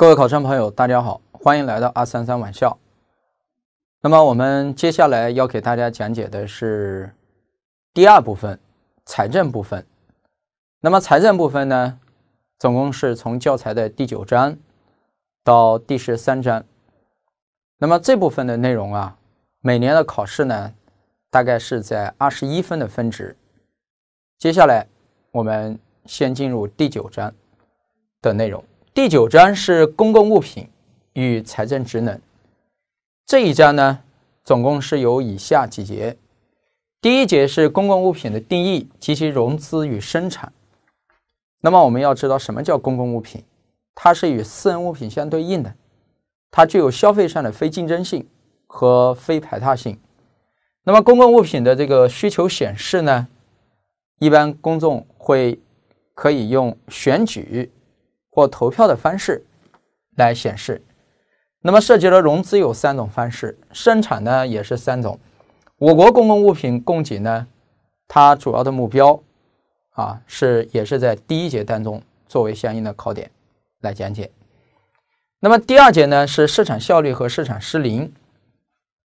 各位考生朋友，大家好，欢迎来到二三三网校。那么我们接下来要给大家讲解的是第二部分财政部分。那么财政部分呢，总共是从教材的第九章到第十三章。那么这部分的内容啊，每年的考试呢，大概是在二十一分的分值。接下来我们先进入第九章的内容。第九章是公共物品与财政职能。这一章呢，总共是有以下几节。第一节是公共物品的定义及其融资与生产。那么我们要知道什么叫公共物品？它是与私人物品相对应的，它具有消费上的非竞争性和非排他性。那么公共物品的这个需求显示呢，一般公众会可以用选举。或投票的方式来显示，那么涉及的融资有三种方式，生产呢也是三种。我国公共物品供给呢，它主要的目标啊是也是在第一节当中作为相应的考点来讲解。那么第二节呢是市场效率和市场失灵，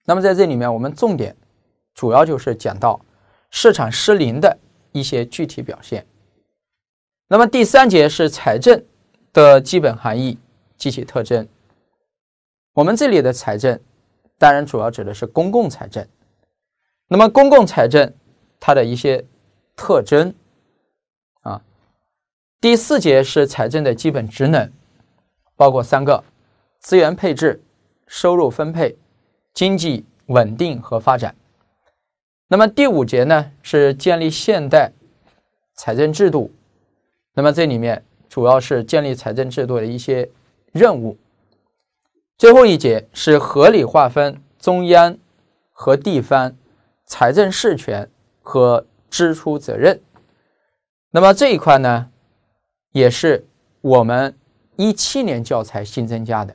那么在这里面我们重点主要就是讲到市场失灵的一些具体表现。那么第三节是财政。的基本含义及其特征。我们这里的财政，当然主要指的是公共财政。那么公共财政它的一些特征啊。第四节是财政的基本职能，包括三个：资源配置、收入分配、经济稳定和发展。那么第五节呢是建立现代财政制度。那么这里面。主要是建立财政制度的一些任务。最后一节是合理划分中央和地方财政事权和支出责任。那么这一块呢，也是我们一七年教材新增加的，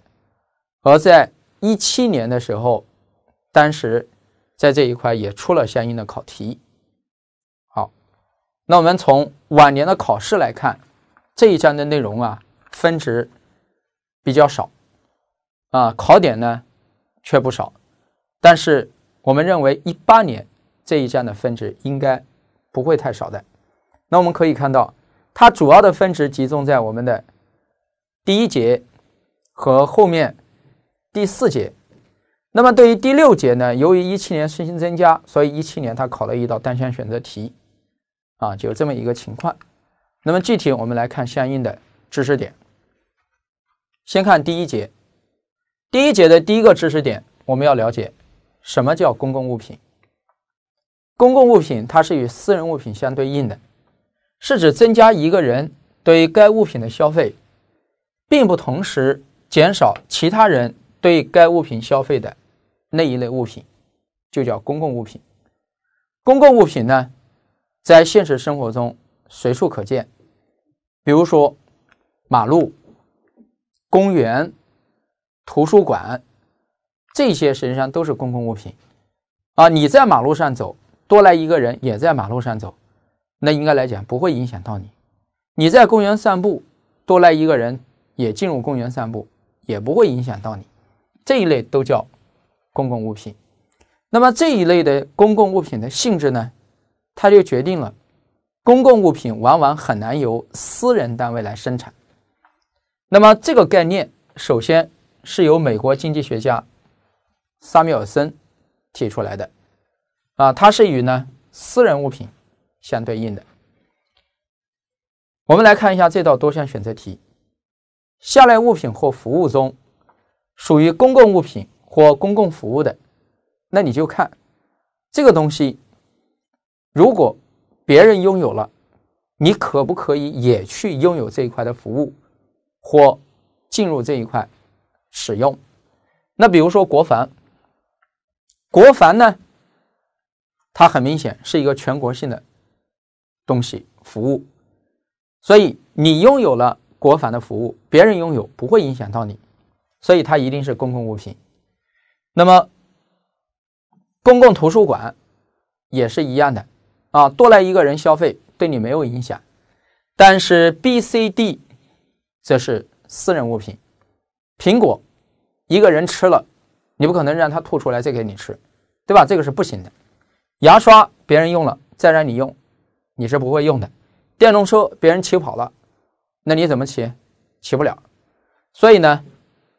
而在一七年的时候，当时在这一块也出了相应的考题。好，那我们从往年的考试来看。这一章的内容啊，分值比较少，啊，考点呢却不少。但是我们认为，一八年这一章的分值应该不会太少的。那我们可以看到，它主要的分值集中在我们的第一节和后面第四节。那么对于第六节呢，由于一七年信心增加，所以一七年它考了一道单项选择题，啊，就这么一个情况。那么具体，我们来看相应的知识点。先看第一节，第一节的第一个知识点，我们要了解什么叫公共物品。公共物品它是与私人物品相对应的，是指增加一个人对该物品的消费，并不同时减少其他人对该物品消费的那一类物品，就叫公共物品。公共物品呢，在现实生活中。随处可见，比如说马路、公园、图书馆，这些实际上都是公共物品。啊，你在马路上走，多来一个人也在马路上走，那应该来讲不会影响到你；你在公园散步，多来一个人也进入公园散步，也不会影响到你。这一类都叫公共物品。那么这一类的公共物品的性质呢，它就决定了。公共物品往往很难由私人单位来生产，那么这个概念首先是由美国经济学家萨缪尔森提出来的，啊，它是与呢私人物品相对应的。我们来看一下这道多项选择题，下列物品或服务中属于公共物品或公共服务的，那你就看这个东西，如果。别人拥有了，你可不可以也去拥有这一块的服务，或进入这一块使用？那比如说国防，国防呢，它很明显是一个全国性的东西服务，所以你拥有了国防的服务，别人拥有不会影响到你，所以它一定是公共物品。那么公共图书馆也是一样的。啊，多来一个人消费对你没有影响，但是 B、C、D，则是私人物品。苹果，一个人吃了，你不可能让他吐出来再给你吃，对吧？这个是不行的。牙刷别人用了再让你用，你是不会用的。电动车别人骑跑了，那你怎么骑？骑不了。所以呢，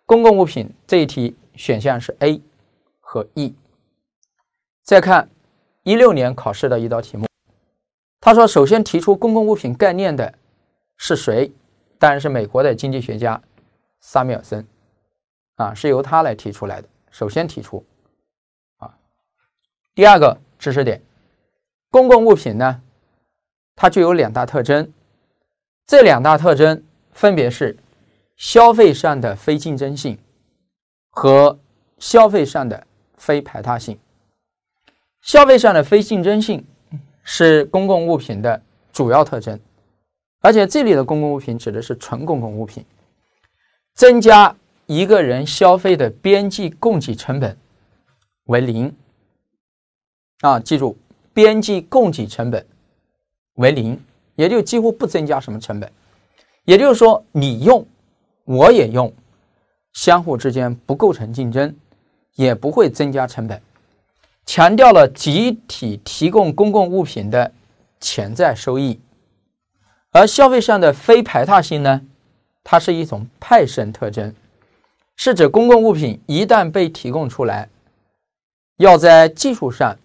公共物品这一题选项是 A 和 E。再看。一六年考试的一道题目，他说：“首先提出公共物品概念的是谁？当然是美国的经济学家萨缪尔森啊，是由他来提出来的。首先提出啊。”第二个知识点，公共物品呢，它具有两大特征，这两大特征分别是消费上的非竞争性和消费上的非排他性。消费上的非竞争性是公共物品的主要特征，而且这里的公共物品指的是纯公共物品。增加一个人消费的边际供给成本为零啊，记住，边际供给成本为零，也就几乎不增加什么成本。也就是说，你用我也用，相互之间不构成竞争，也不会增加成本。强调了集体提供公共物品的潜在收益，而消费上的非排他性呢，它是一种派生特征，是指公共物品一旦被提供出来，要在技术上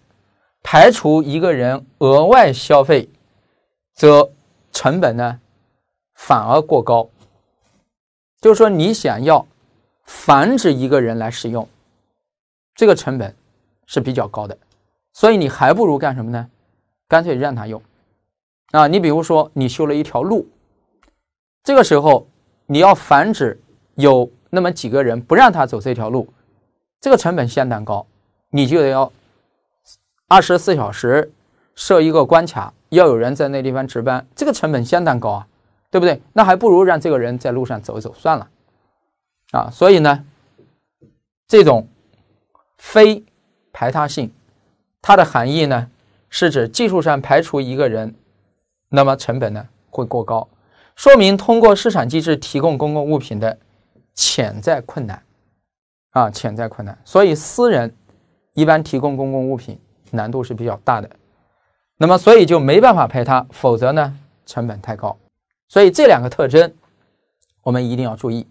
排除一个人额外消费，则成本呢反而过高。就是说，你想要防止一个人来使用，这个成本。是比较高的，所以你还不如干什么呢？干脆让他用啊！你比如说，你修了一条路，这个时候你要防止有那么几个人不让他走这条路，这个成本相当高，你就得要二十四小时设一个关卡，要有人在那地方值班，这个成本相当高啊，对不对？那还不如让这个人在路上走一走算了，啊！所以呢，这种非。排他性，它的含义呢，是指技术上排除一个人，那么成本呢会过高，说明通过市场机制提供公共物品的潜在困难啊，潜在困难。所以私人一般提供公共物品难度是比较大的，那么所以就没办法排他，否则呢成本太高。所以这两个特征我们一定要注意，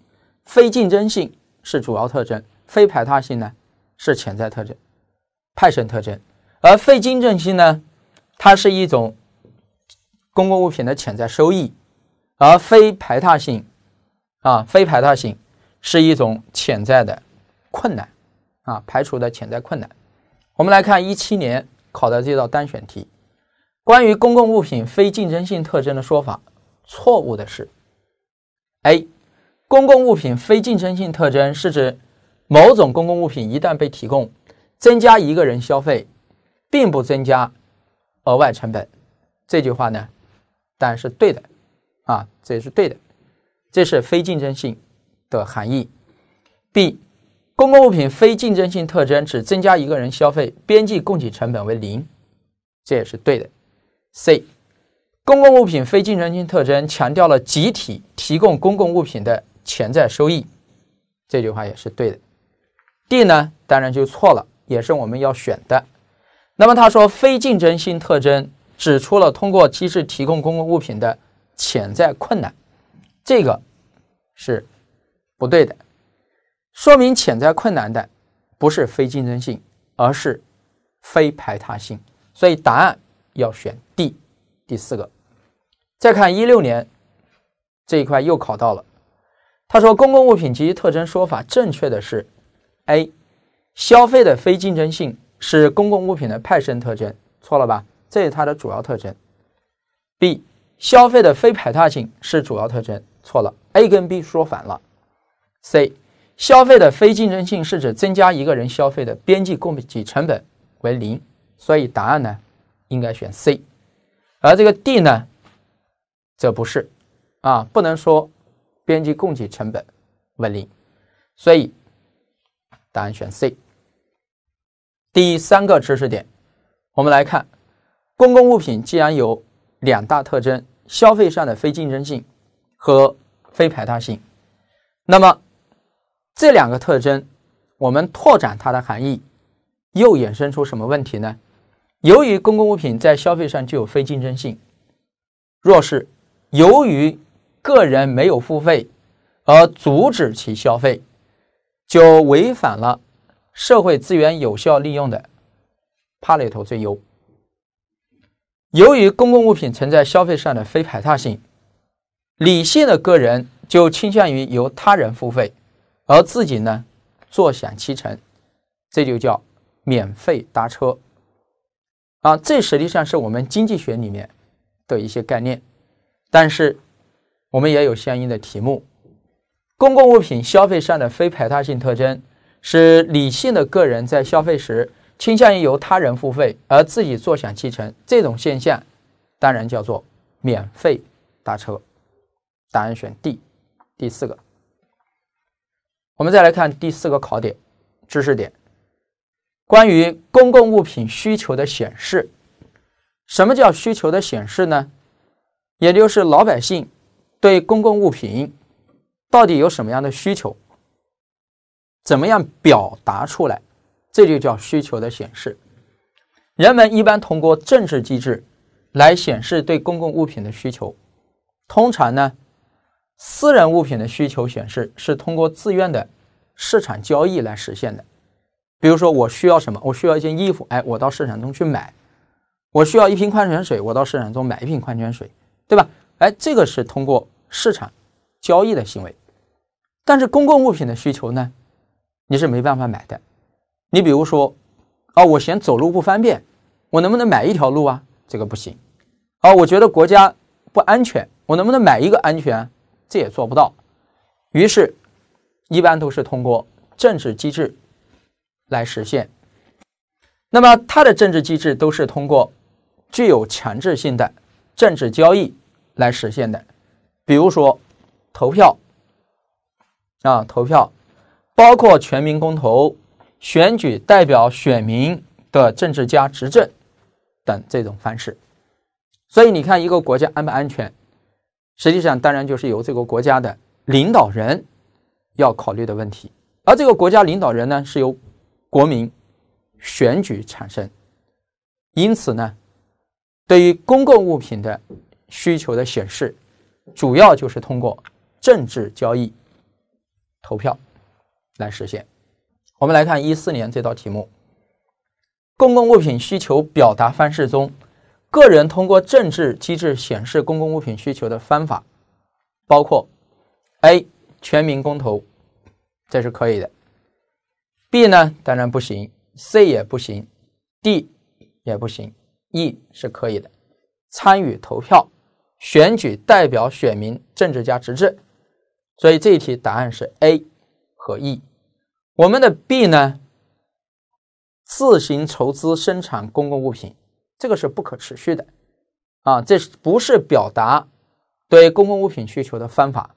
非竞争性是主要特征，非排他性呢是潜在特征。派生特征，而非经证性呢？它是一种公共物品的潜在收益，而非排他性。啊，非排他性是一种潜在的困难，啊，排除的潜在困难。我们来看一七年考的这道单选题，关于公共物品非竞争性特征的说法，错误的是：A，公共物品非竞争性特征是指某种公共物品一旦被提供。增加一个人消费，并不增加额外成本，这句话呢，当然是对的啊，这也是对的，这是非竞争性的含义。B，公共物品非竞争性特征只增加一个人消费，边际供给成本为零，这也是对的。C，公共物品非竞争性特征强调了集体提供公共物品的潜在收益，这句话也是对的。D 呢，当然就错了。也是我们要选的。那么他说，非竞争性特征指出了通过机制提供公共物品的潜在困难，这个是不对的。说明潜在困难的不是非竞争性，而是非排他性。所以答案要选 D，第四个。再看一六年这一块又考到了。他说，公共物品及其特征说法正确的是 A。消费的非竞争性是公共物品的派生特征，错了吧？这是它的主要特征。B. 消费的非排他性是主要特征，错了。A 跟 B 说反了。C. 消费的非竞争性是指增加一个人消费的边际供给成本为零，所以答案呢应该选 C。而这个 D 呢，则不是啊，不能说边际供给成本为零，所以答案选 C。第三个知识点，我们来看，公共物品既然有两大特征，消费上的非竞争性和非排他性，那么这两个特征，我们拓展它的含义，又衍生出什么问题呢？由于公共物品在消费上具有非竞争性，若是由于个人没有付费而阻止其消费，就违反了。社会资源有效利用的帕累托最优。由于公共物品存在消费上的非排他性，理性的个人就倾向于由他人付费，而自己呢坐享其成，这就叫免费搭车。啊，这实际上是我们经济学里面的一些概念，但是我们也有相应的题目：公共物品消费上的非排他性特征。是理性的个人在消费时倾向于由他人付费，而自己坐享其成，这种现象当然叫做免费搭车。答案选 D。第四个，我们再来看第四个考点知识点，关于公共物品需求的显示。什么叫需求的显示呢？也就是老百姓对公共物品到底有什么样的需求？怎么样表达出来？这就叫需求的显示。人们一般通过政治机制来显示对公共物品的需求。通常呢，私人物品的需求显示是通过自愿的市场交易来实现的。比如说，我需要什么？我需要一件衣服，哎，我到市场中去买。我需要一瓶矿泉水，我到市场中买一瓶矿泉水，对吧？哎，这个是通过市场交易的行为。但是公共物品的需求呢？你是没办法买的。你比如说，啊，我嫌走路不方便，我能不能买一条路啊？这个不行。啊，我觉得国家不安全，我能不能买一个安全？这也做不到。于是，一般都是通过政治机制来实现。那么，它的政治机制都是通过具有强制性的政治交易来实现的，比如说投票啊，投票。包括全民公投、选举代表、选民的政治家执政等这种方式。所以，你看一个国家安不安全，实际上当然就是由这个国家的领导人要考虑的问题。而这个国家领导人呢，是由国民选举产生。因此呢，对于公共物品的需求的显示，主要就是通过政治交易、投票。来实现。我们来看一四年这道题目：公共物品需求表达方式中，个人通过政治机制显示公共物品需求的方法，包括 A 全民公投，这是可以的。B 呢，当然不行。C 也不行。D 也不行。E 是可以的，参与投票、选举代表、选民、政治家、执政。所以这一题答案是 A。和 E，我们的 B 呢，自行筹资生产公共物品，这个是不可持续的，啊，这是不是表达对公共物品需求的方法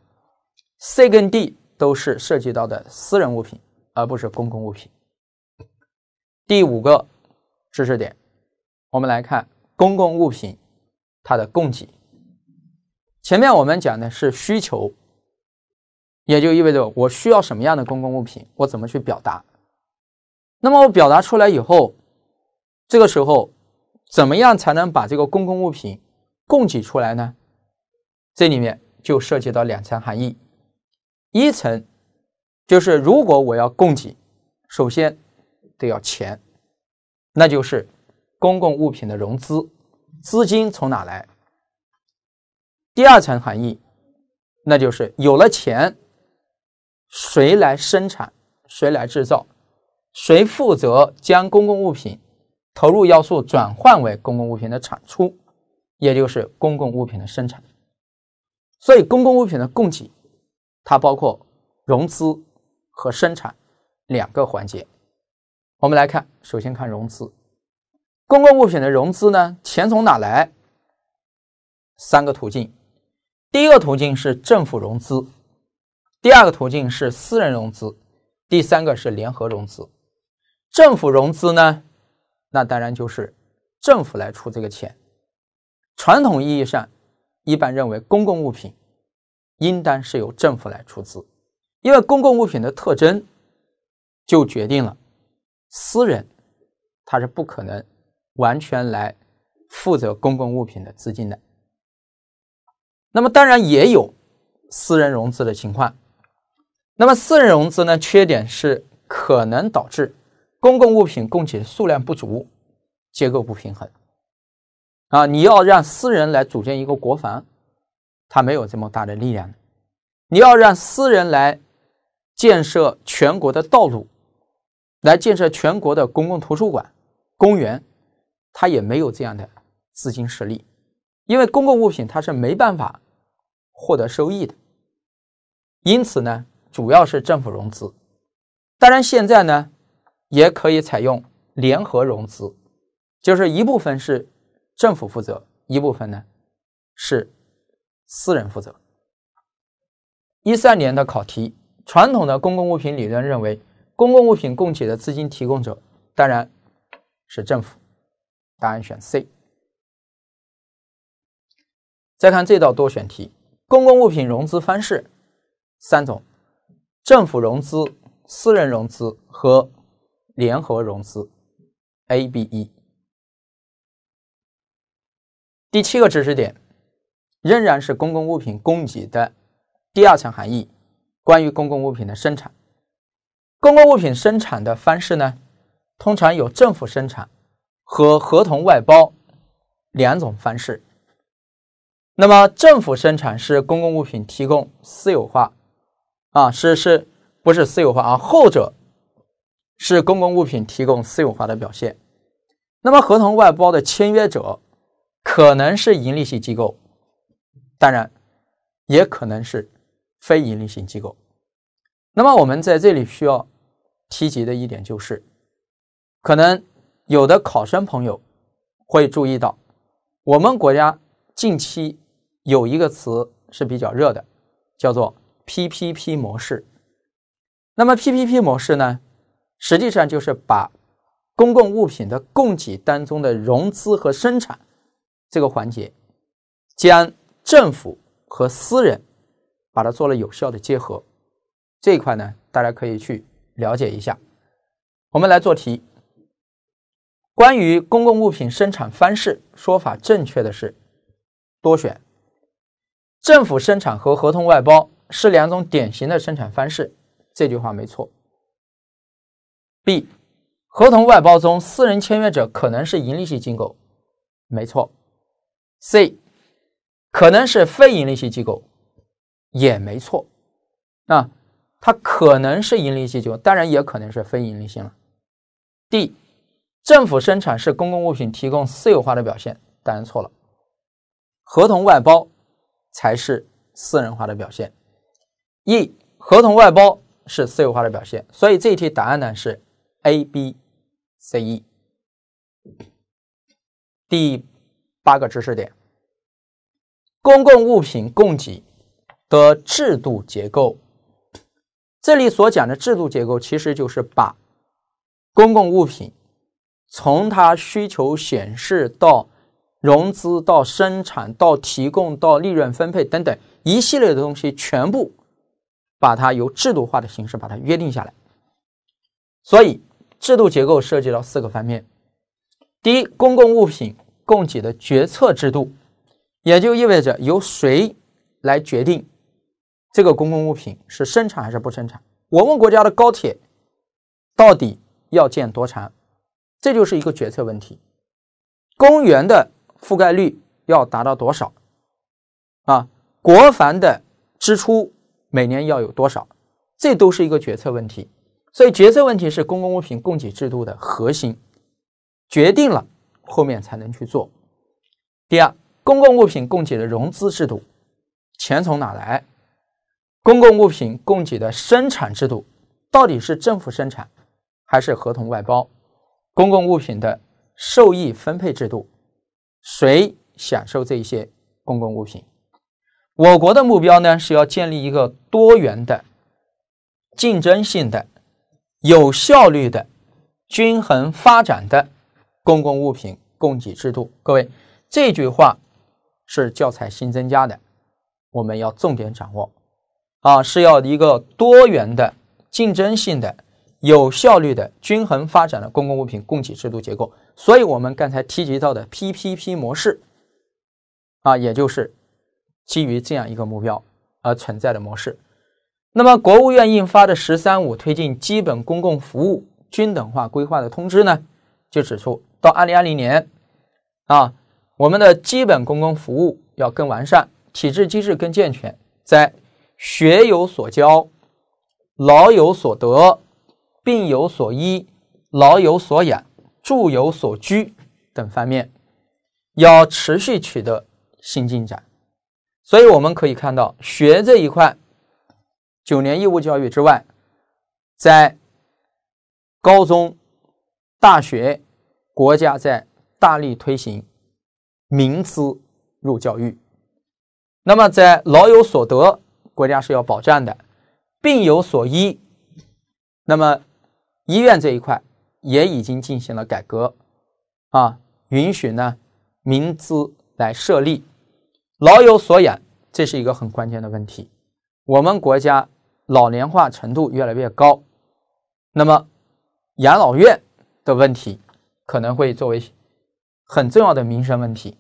？C 跟 D 都是涉及到的私人物品，而不是公共物品。第五个知识点，我们来看公共物品它的供给。前面我们讲的是需求。也就意味着我需要什么样的公共物品，我怎么去表达？那么我表达出来以后，这个时候，怎么样才能把这个公共物品供给出来呢？这里面就涉及到两层含义：一层就是如果我要供给，首先得要钱，那就是公共物品的融资资金从哪来？第二层含义，那就是有了钱。谁来生产，谁来制造，谁负责将公共物品投入要素转换为公共物品的产出，也就是公共物品的生产。所以，公共物品的供给它包括融资和生产两个环节。我们来看，首先看融资。公共物品的融资呢，钱从哪来？三个途径。第一个途径是政府融资。第二个途径是私人融资，第三个是联合融资，政府融资呢，那当然就是政府来出这个钱。传统意义上，一般认为公共物品应当是由政府来出资，因为公共物品的特征就决定了，私人他是不可能完全来负责公共物品的资金的。那么当然也有私人融资的情况。那么，私人融资呢？缺点是可能导致公共物品供给数量不足、结构不平衡。啊，你要让私人来组建一个国防，他没有这么大的力量；你要让私人来建设全国的道路、来建设全国的公共图书馆、公园，他也没有这样的资金实力。因为公共物品它是没办法获得收益的，因此呢？主要是政府融资，当然现在呢也可以采用联合融资，就是一部分是政府负责，一部分呢是私人负责。一三年的考题，传统的公共物品理论认为，公共物品供给的资金提供者当然是政府，答案选 C。再看这道多选题，公共物品融资方式三种。政府融资、私人融资和联合融资，A、B、E。第七个知识点仍然是公共物品供给的第二层含义，关于公共物品的生产。公共物品生产的方式呢，通常有政府生产和合同外包两种方式。那么，政府生产是公共物品提供私有化。啊，是是不是私有化啊？后者是公共物品提供私有化的表现。那么，合同外包的签约者可能是盈利性机构，当然也可能是非盈利性机构。那么，我们在这里需要提及的一点就是，可能有的考生朋友会注意到，我们国家近期有一个词是比较热的，叫做。PPP 模式，那么 PPP 模式呢，实际上就是把公共物品的供给当中的融资和生产这个环节，将政府和私人把它做了有效的结合，这一块呢，大家可以去了解一下。我们来做题，关于公共物品生产方式，说法正确的是多选，政府生产和合同外包。是两种典型的生产方式，这句话没错。B，合同外包中私人签约者可能是盈利性机构，没错。C，可能是非盈利性机构，也没错。啊，它可能是盈利性机构，当然也可能是非盈利性了。D，政府生产是公共物品提供私有化的表现，当然错了。合同外包才是私人化的表现。一合同外包是私有化的表现，所以这一题答案呢是 A、B、C、E。第八个知识点：公共物品供给的制度结构。这里所讲的制度结构，其实就是把公共物品从它需求显示到融资、到生产、到提供、到利润分配等等一系列的东西，全部。把它由制度化的形式把它约定下来，所以制度结构涉及到四个方面：第一，公共物品供给的决策制度，也就意味着由谁来决定这个公共物品是生产还是不生产。我们国家的高铁到底要建多长，这就是一个决策问题。公园的覆盖率要达到多少啊？国防的支出。每年要有多少？这都是一个决策问题，所以决策问题是公共物品供给制度的核心，决定了后面才能去做。第二，公共物品供给的融资制度，钱从哪来？公共物品供给的生产制度，到底是政府生产还是合同外包？公共物品的受益分配制度，谁享受这一些公共物品？我国的目标呢是要建立一个多元的、竞争性的、有效率的、均衡发展的公共物品供给制度。各位，这句话是教材新增加的，我们要重点掌握。啊，是要一个多元的、竞争性的、有效率的、均衡发展的公共物品供给制度结构。所以，我们刚才提及到的 PPP 模式，啊，也就是。基于这样一个目标而存在的模式，那么国务院印发的《“十三五”推进基本公共服务均等化规划的通知》呢，就指出，到二零二零年，啊，我们的基本公共服务要更完善，体制机制更健全，在学有所教、老有所得、病有所医、老有所养、住有所居等方面，要持续取得新进展。所以我们可以看到，学这一块，九年义务教育之外，在高中、大学，国家在大力推行民资入教育。那么，在老有所得，国家是要保障的；病有所医，那么医院这一块也已经进行了改革，啊，允许呢民资来设立。老有所养，这是一个很关键的问题。我们国家老年化程度越来越高，那么养老院的问题可能会作为很重要的民生问题。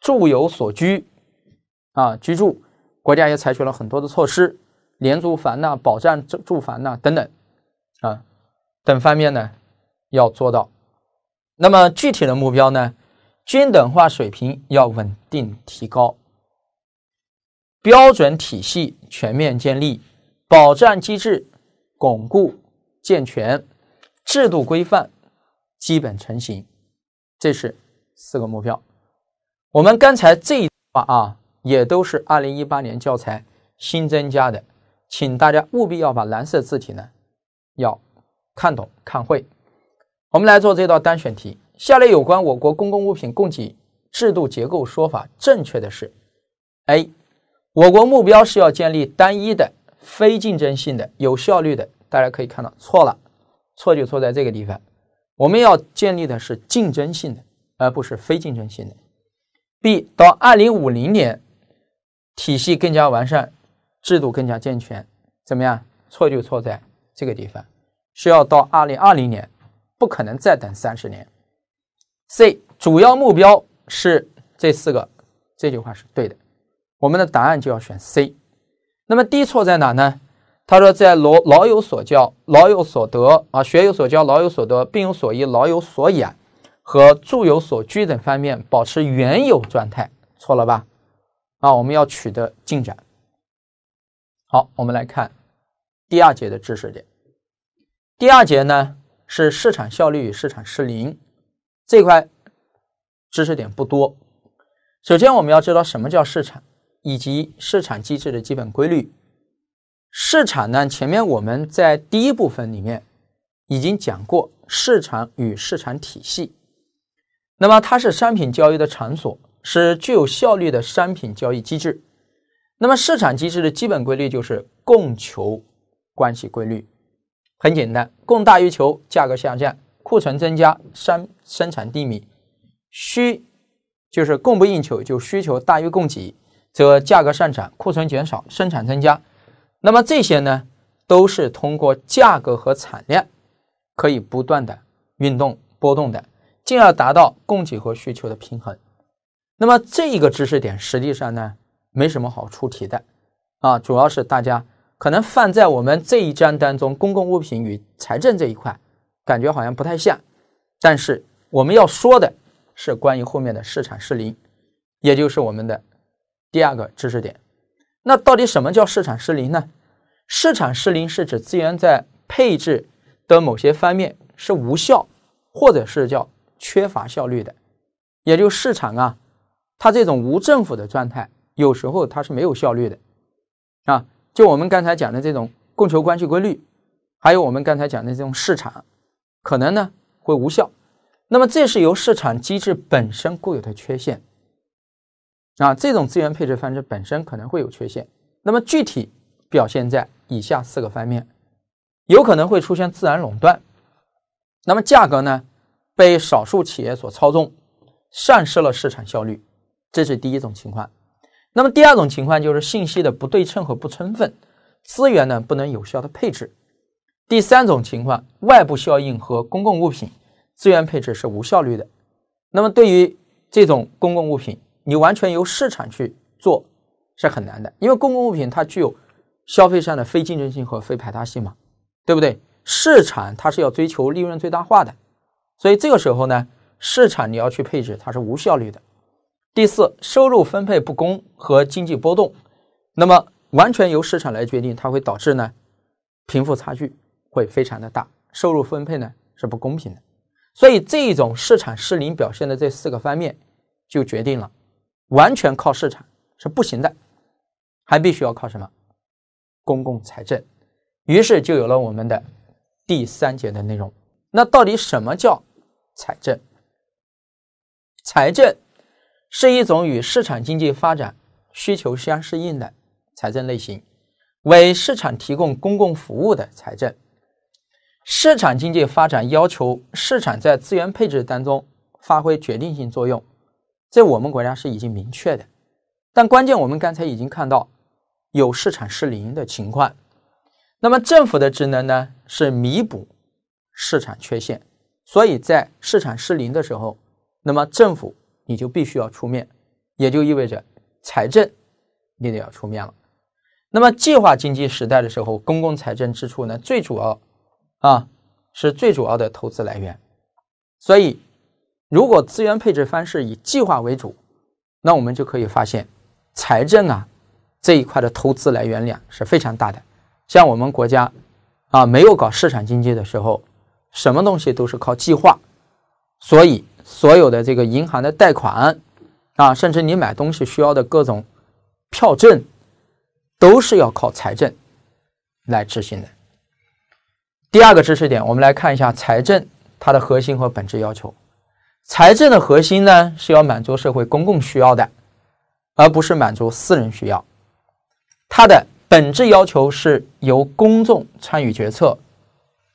住有所居啊，居住，国家也采取了很多的措施，廉租房呐、保障住住房呐等等啊等方面呢要做到。那么具体的目标呢？均等化水平要稳定提高，标准体系全面建立，保障机制巩固健全，制度规范基本成型，这是四个目标。我们刚才这一段啊，也都是二零一八年教材新增加的，请大家务必要把蓝色字体呢要看懂看会。我们来做这道单选题。下列有关我国公共物品供给制度结构说法正确的是：A，我国目标是要建立单一的非竞争性的有效率的，大家可以看到错了，错就错在这个地方，我们要建立的是竞争性的，而不是非竞争性的。B，到二零五零年体系更加完善，制度更加健全，怎么样？错就错在这个地方，是要到二零二零年，不可能再等三十年。C 主要目标是这四个，这句话是对的，我们的答案就要选 C。那么 D 错在哪呢？他说在老老有所教、老有所得啊，学有所教、老有所得、病有所医、老有所养和住有所居等方面保持原有状态，错了吧？啊，我们要取得进展。好，我们来看第二节的知识点。第二节呢是市场效率与市场失灵。这块知识点不多。首先，我们要知道什么叫市场，以及市场机制的基本规律。市场呢，前面我们在第一部分里面已经讲过，市场与市场体系。那么，它是商品交易的场所，是具有效率的商品交易机制。那么，市场机制的基本规律就是供求关系规律。很简单，供大于求，价格下降。库存增加，三生产低迷，需就是供不应求，就需求大于供给，则价格上涨，库存减少，生产增加。那么这些呢，都是通过价格和产量可以不断的运动波动的，进而达到供给和需求的平衡。那么这个知识点实际上呢，没什么好出题的啊，主要是大家可能放在我们这一章当中，公共物品与财政这一块。感觉好像不太像，但是我们要说的是关于后面的市场失灵，也就是我们的第二个知识点。那到底什么叫市场失灵呢？市场失灵是指资源在配置的某些方面是无效，或者是叫缺乏效率的。也就市场啊，它这种无政府的状态，有时候它是没有效率的啊。就我们刚才讲的这种供求关系规律，还有我们刚才讲的这种市场。可能呢会无效，那么这是由市场机制本身固有的缺陷啊，这种资源配置方式本身可能会有缺陷。那么具体表现在以下四个方面，有可能会出现自然垄断，那么价格呢被少数企业所操纵，丧失了市场效率，这是第一种情况。那么第二种情况就是信息的不对称和不充分，资源呢不能有效的配置。第三种情况，外部效应和公共物品资源配置是无效率的。那么对于这种公共物品，你完全由市场去做是很难的，因为公共物品它具有消费上的非竞争性和非排他性嘛，对不对？市场它是要追求利润最大化的，所以这个时候呢，市场你要去配置它是无效率的。第四，收入分配不公和经济波动，那么完全由市场来决定，它会导致呢贫富差距。会非常的大，收入分配呢是不公平的，所以这一种市场失灵表现的这四个方面，就决定了完全靠市场是不行的，还必须要靠什么？公共财政。于是就有了我们的第三节的内容。那到底什么叫财政？财政是一种与市场经济发展需求相适应的财政类型，为市场提供公共服务的财政。市场经济发展要求市场在资源配置当中发挥决定性作用，在我们国家是已经明确的。但关键我们刚才已经看到有市场失灵的情况，那么政府的职能呢是弥补市场缺陷，所以在市场失灵的时候，那么政府你就必须要出面，也就意味着财政你得要出面了。那么计划经济时代的时候，公共财政支出呢最主要。啊，是最主要的投资来源，所以如果资源配置方式以计划为主，那我们就可以发现，财政啊这一块的投资来源量是非常大的。像我们国家啊，没有搞市场经济的时候，什么东西都是靠计划，所以所有的这个银行的贷款啊，甚至你买东西需要的各种票证，都是要靠财政来执行的。第二个知识点，我们来看一下财政它的核心和本质要求。财政的核心呢，是要满足社会公共需要的，而不是满足私人需要。它的本质要求是由公众参与决策、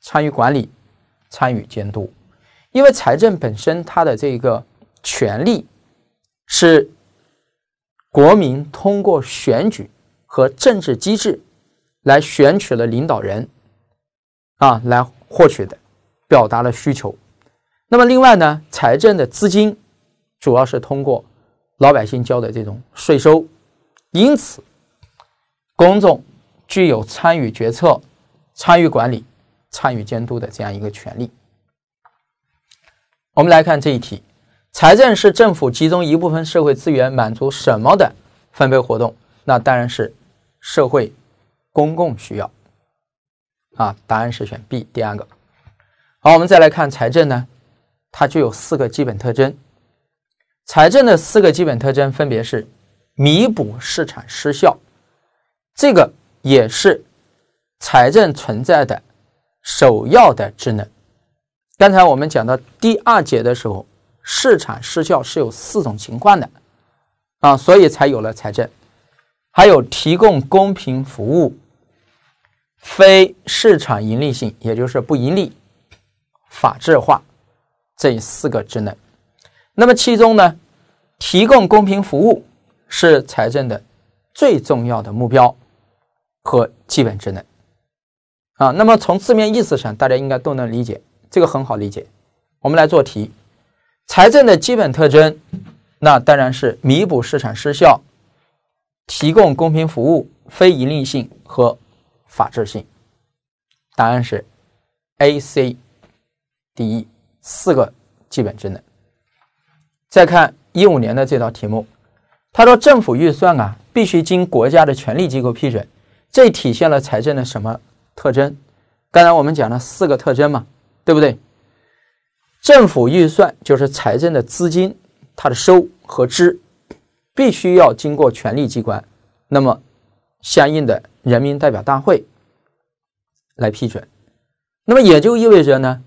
参与管理、参与监督。因为财政本身它的这个权利是国民通过选举和政治机制来选取了领导人。啊，来获取的，表达了需求。那么另外呢，财政的资金主要是通过老百姓交的这种税收，因此公众具有参与决策、参与管理、参与监督的这样一个权利。我们来看这一题：财政是政府集中一部分社会资源，满足什么的分配活动？那当然是社会公共需要。啊，答案是选 B，第二个。好，我们再来看财政呢，它具有四个基本特征。财政的四个基本特征分别是弥补市场失效，这个也是财政存在的首要的职能。刚才我们讲到第二节的时候，市场失效是有四种情况的啊，所以才有了财政。还有提供公平服务。非市场盈利性，也就是不盈利，法制化这四个职能。那么其中呢，提供公平服务是财政的最重要的目标和基本职能啊。那么从字面意思上，大家应该都能理解，这个很好理解。我们来做题，财政的基本特征，那当然是弥补市场失效，提供公平服务，非盈利性和。法制性，答案是 A、C、D、E 四个基本职能。再看一五年的这道题目，他说政府预算啊必须经国家的权力机构批准，这体现了财政的什么特征？刚才我们讲了四个特征嘛，对不对？政府预算就是财政的资金，它的收和支必须要经过权力机关，那么。相应的人民代表大会来批准，那么也就意味着呢，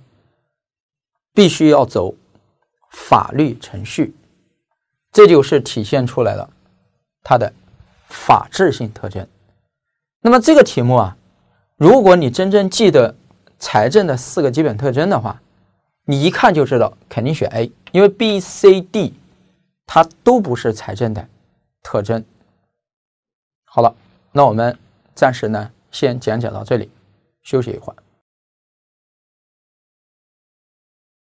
必须要走法律程序，这就是体现出来了它的法制性特征。那么这个题目啊，如果你真正记得财政的四个基本特征的话，你一看就知道肯定选 A，因为 B、C、D 它都不是财政的特征。好了。那我们暂时呢，先讲解到这里，休息一会儿。